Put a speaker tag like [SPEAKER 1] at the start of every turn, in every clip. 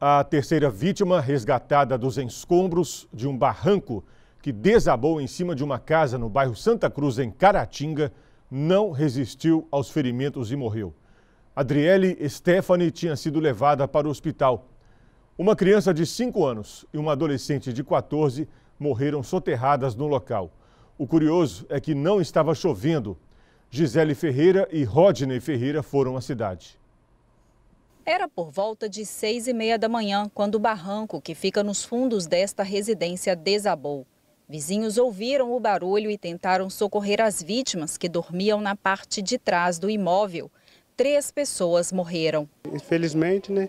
[SPEAKER 1] a terceira vítima, resgatada dos escombros de um barranco que desabou em cima de uma casa no bairro Santa Cruz, em Caratinga, não resistiu aos ferimentos e morreu. Adriele Stephanie tinha sido levada para o hospital. Uma criança de 5 anos e uma adolescente de 14 morreram soterradas no local. O curioso é que não estava chovendo. Gisele Ferreira e Rodney Ferreira foram à cidade.
[SPEAKER 2] Era por volta de seis e meia da manhã quando o barranco que fica nos fundos desta residência desabou. Vizinhos ouviram o barulho e tentaram socorrer as vítimas que dormiam na parte de trás do imóvel. Três pessoas morreram.
[SPEAKER 1] Infelizmente, né?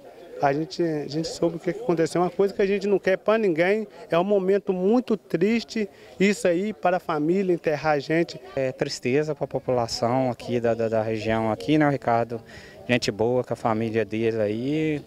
[SPEAKER 1] a gente, a gente soube o que aconteceu. É uma coisa que a gente não quer para ninguém, é um momento muito triste, isso aí para a família, enterrar a gente. É tristeza para a população aqui da, da, da
[SPEAKER 3] região aqui, né, Ricardo? Gente boa com a família dele aí,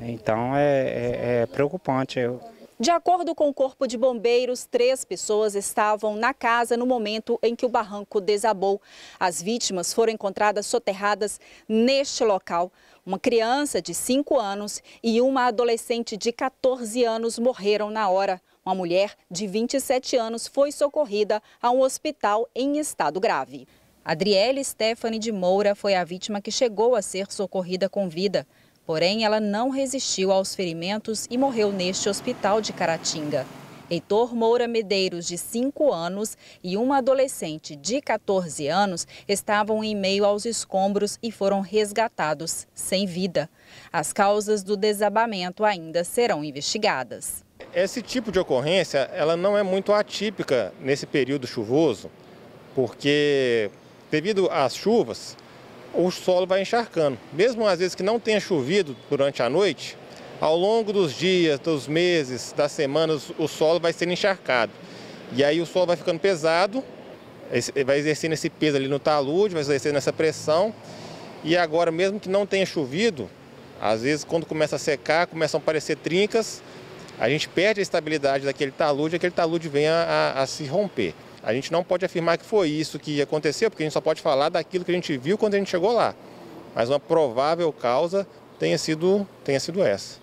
[SPEAKER 3] então é, é, é preocupante. Eu
[SPEAKER 2] de acordo com o Corpo de Bombeiros, três pessoas estavam na casa no momento em que o barranco desabou. As vítimas foram encontradas soterradas neste local. Uma criança de 5 anos e uma adolescente de 14 anos morreram na hora. Uma mulher de 27 anos foi socorrida a um hospital em estado grave. Adriele Stephanie de Moura foi a vítima que chegou a ser socorrida com vida. Porém, ela não resistiu aos ferimentos e morreu neste hospital de Caratinga. Heitor Moura Medeiros, de 5 anos, e uma adolescente de 14 anos estavam em meio aos escombros e foram resgatados sem vida. As causas do desabamento ainda serão investigadas.
[SPEAKER 3] Esse tipo de ocorrência, ela não é muito atípica nesse período chuvoso, porque devido às chuvas, o solo vai encharcando. Mesmo às vezes que não tenha chovido durante a noite, ao longo dos dias, dos meses, das semanas, o solo vai sendo encharcado. E aí o solo vai ficando pesado, vai exercendo esse peso ali no talude, vai exercendo essa pressão. E agora, mesmo que não tenha chovido, às vezes quando começa a secar, começam a aparecer trincas, a gente perde a estabilidade daquele talude, aquele talude vem a, a, a se romper. A gente não pode afirmar que foi isso que aconteceu, porque a gente só pode falar daquilo que a gente viu quando a gente chegou lá. Mas uma provável causa tenha sido, tenha sido essa.